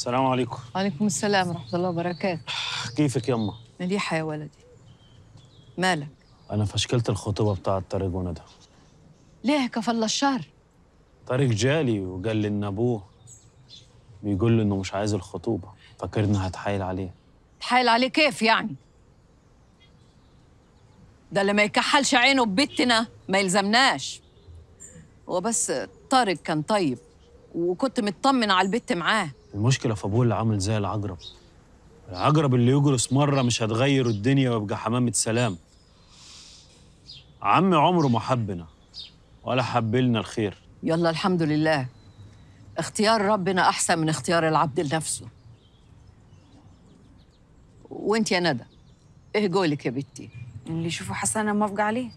السلام عليكم وعليكم السلام ورحمة الله وبركاته كيفك يا امه مليحة يا ولدي مالك؟ أنا فشكلت الخطوبة بتاعة طارق وندى ليه كف الله الشر طارق جالي وقال لي إن أبوه بيقول له إنه مش عايز الخطوبة فاكرني هتحايل عليه تحايل عليه كيف يعني؟ ده اللي ما يكحلش عينه ببتنا ما يلزمناش هو بس طارق كان طيب وكنت مطمن على البت معاه المشكله في ابوه اللي عامل زي العجرب العجرب اللي يجرس مره مش هتغير الدنيا ويبقى حمامه سلام عمي عمره ما حبنا ولا حب لنا الخير يلا الحمد لله اختيار ربنا احسن من اختيار العبد لنفسه وانت يا ندى ايه قولك يا بنتي اللي يشوفه حسن انا موافقه عليه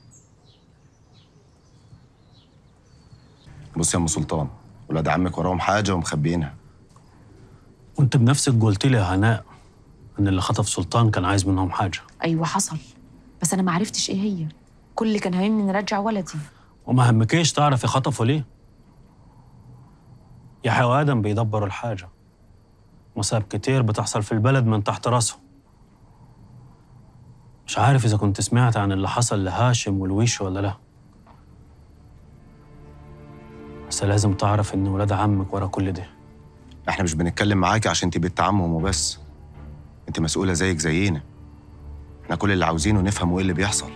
بص يا ام سلطان ولاد عمك وراهم حاجه ومخبيينها وانت بنفسك قلت لي يا هناء ان اللي خطف سلطان كان عايز منهم حاجه ايوه حصل بس انا ما عرفتش ايه هي كل اللي كان هيمني نرجع ولدي وما همكيش تعرفي خطفه ليه يا ادم بيدبروا الحاجه مصايب كتير بتحصل في البلد من تحت راسهم مش عارف اذا كنت سمعت عن اللي حصل لهاشم والويش ولا لا لازم تعرف إن ولاد عمك ورا كل ده إحنا مش بنتكلم معاكي عشان أنت بنت عمهم وبس أنت مسؤولة زيك زينا إحنا كل اللي عاوزينه نفهم إيه اللي بيحصل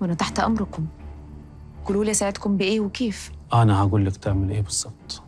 وأنا تحت أمركم قولوا لي أساعدكم بإيه وكيف أنا هقول لك تعمل إيه بالظبط